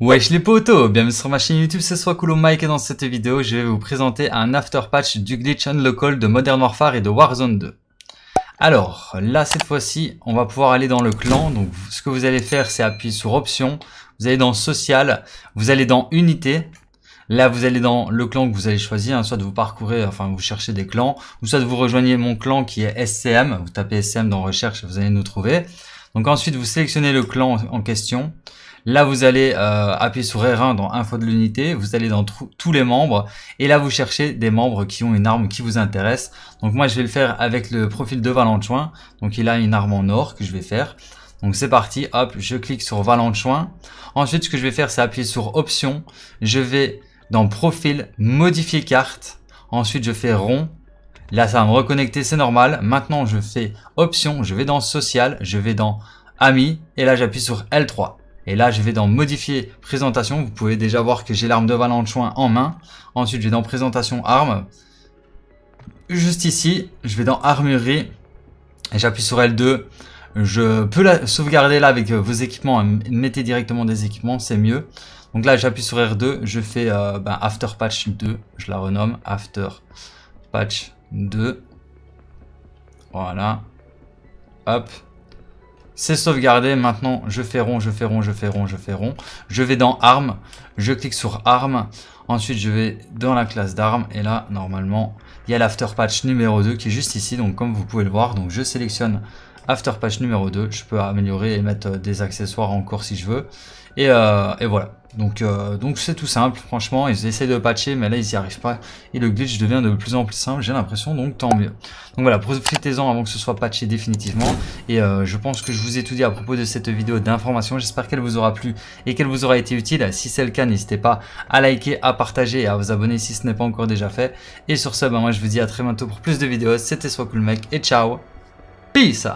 Wesh les potos, bienvenue sur ma chaîne YouTube, c'est soit cool Mike et dans cette vidéo je vais vous présenter un after patch du glitch Unlocal local de Modern Warfare et de Warzone 2. Alors là cette fois-ci on va pouvoir aller dans le clan, donc ce que vous allez faire c'est appuyer sur option, vous allez dans social, vous allez dans unité, là vous allez dans le clan que vous allez choisir, hein, soit de vous parcourez, enfin vous cherchez des clans, ou soit de vous rejoignez mon clan qui est SCM, vous tapez SCM dans recherche et vous allez nous trouver. Donc ensuite vous sélectionnez le clan en question, Là, vous allez euh, appuyer sur R1 dans Info de l'unité, vous allez dans tous les membres, et là, vous cherchez des membres qui ont une arme qui vous intéresse. Donc moi, je vais le faire avec le profil de Valenchoin. Donc il a une arme en or que je vais faire. Donc c'est parti, hop, je clique sur Valenchoin. Ensuite, ce que je vais faire, c'est appuyer sur Options. Je vais dans Profil, Modifier carte. Ensuite, je fais Rond. Là, ça va me reconnecter, c'est normal. Maintenant, je fais Options, je vais dans Social, je vais dans Amis, et là, j'appuie sur L3. Et là, je vais dans modifier présentation. Vous pouvez déjà voir que j'ai l'arme de Valentin en main. Ensuite, je vais dans présentation Arme. Juste ici, je vais dans armurerie. Et j'appuie sur L2. Je peux la sauvegarder là avec vos équipements. Mettez directement des équipements, c'est mieux. Donc là, j'appuie sur R2. Je fais euh, ben, After Patch 2. Je la renomme After Patch 2. Voilà. Hop c'est sauvegardé. Maintenant, je fais rond, je fais rond, je fais rond, je fais rond. Je vais dans armes, je clique sur armes. Ensuite, je vais dans la classe d'armes et là, normalement, il y a l'after patch numéro 2 qui est juste ici. Donc, comme vous pouvez le voir, donc je sélectionne after patch numéro 2. Je peux améliorer et mettre euh, des accessoires encore si je veux. Et, euh, et voilà. Donc euh, donc c'est tout simple, franchement, ils essaient de patcher, mais là ils n'y arrivent pas, et le glitch devient de plus en plus simple, j'ai l'impression, donc tant mieux. Donc voilà, profitez-en avant que ce soit patché définitivement, et euh, je pense que je vous ai tout dit à propos de cette vidéo d'information, j'espère qu'elle vous aura plu et qu'elle vous aura été utile, si c'est le cas, n'hésitez pas à liker, à partager et à vous abonner si ce n'est pas encore déjà fait, et sur ce, bah, moi je vous dis à très bientôt pour plus de vidéos, c'était Soit Cool Mec, et ciao, peace